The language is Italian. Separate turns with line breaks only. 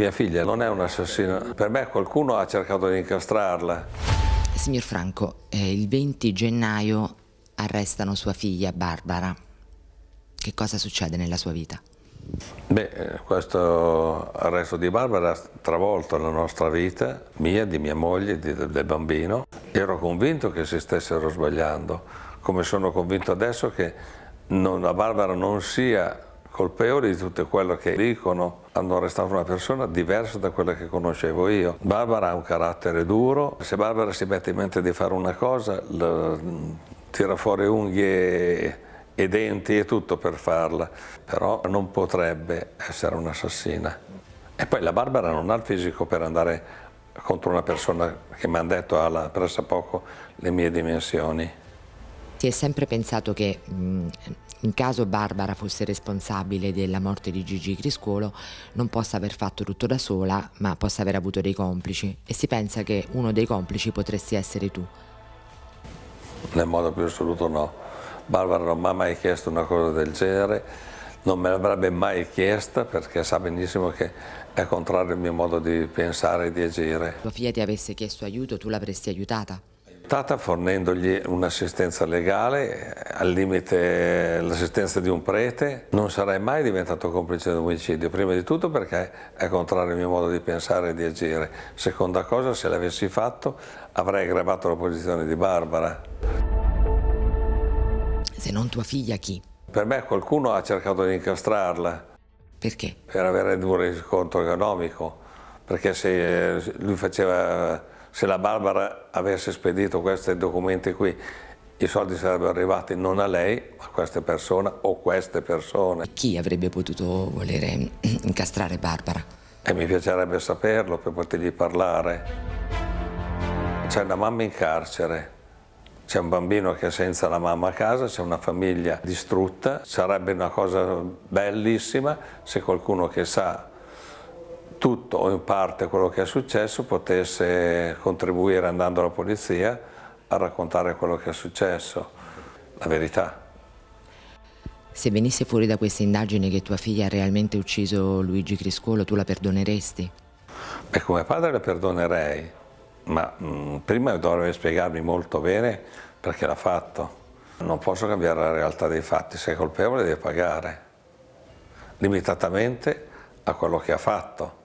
Mia figlia non è un assassino. Per me qualcuno ha cercato di incastrarla.
Signor Franco, eh, il 20 gennaio arrestano sua figlia Barbara. Che cosa succede nella sua vita?
Beh, eh, questo arresto di Barbara ha travolto la nostra vita, mia, di mia moglie, di, del bambino. Ero convinto che si stessero sbagliando, come sono convinto adesso che non, la Barbara non sia colpevoli di tutto quello che dicono. Hanno arrestato una persona diversa da quella che conoscevo io. Barbara ha un carattere duro, se Barbara si mette in mente di fare una cosa, mm, tira fuori unghie e denti e tutto per farla, però non potrebbe essere un'assassina. E poi la Barbara non ha il fisico per andare contro una persona che mi hanno detto ah, ha la, poco le mie dimensioni
infatti è sempre pensato che mh, in caso Barbara fosse responsabile della morte di Gigi Criscuolo non possa aver fatto tutto da sola ma possa aver avuto dei complici e si pensa che uno dei complici potresti essere tu.
Nel modo più assoluto no. Barbara non mi ha mai chiesto una cosa del genere, non me l'avrebbe mai chiesta perché sa benissimo che è contrario al mio modo di pensare e di agire.
Tua figlia ti avesse chiesto aiuto, tu l'avresti aiutata?
adottata fornendogli un'assistenza legale, al limite l'assistenza di un prete. Non sarei mai diventato complice di un omicidio, prima di tutto perché è contrario al mio modo di pensare e di agire. Seconda cosa, se l'avessi fatto avrei aggravato la posizione di Barbara.
Se non tua figlia, chi?
Per me qualcuno ha cercato di incastrarla. Perché? Per avere un riscontro economico, perché se eh, lui faceva se la Barbara avesse spedito questi documenti qui, i soldi sarebbero arrivati non a lei, ma a questa persona o queste persone.
Chi avrebbe potuto volere incastrare Barbara?
E mi piacerebbe saperlo per potergli parlare. C'è una mamma in carcere, c'è un bambino che è senza la mamma a casa, c'è una famiglia distrutta, sarebbe una cosa bellissima se qualcuno che sa tutto o in parte quello che è successo potesse contribuire andando alla polizia a raccontare quello che è successo, la verità.
Se venisse fuori da questa indagine che tua figlia ha realmente ucciso Luigi Criscuolo, tu la perdoneresti?
Beh, come padre la perdonerei, ma mh, mm, prima dovrebbe spiegarmi molto bene perché l'ha fatto. Non posso cambiare la realtà dei fatti, se è colpevole deve pagare, limitatamente a quello che ha fatto.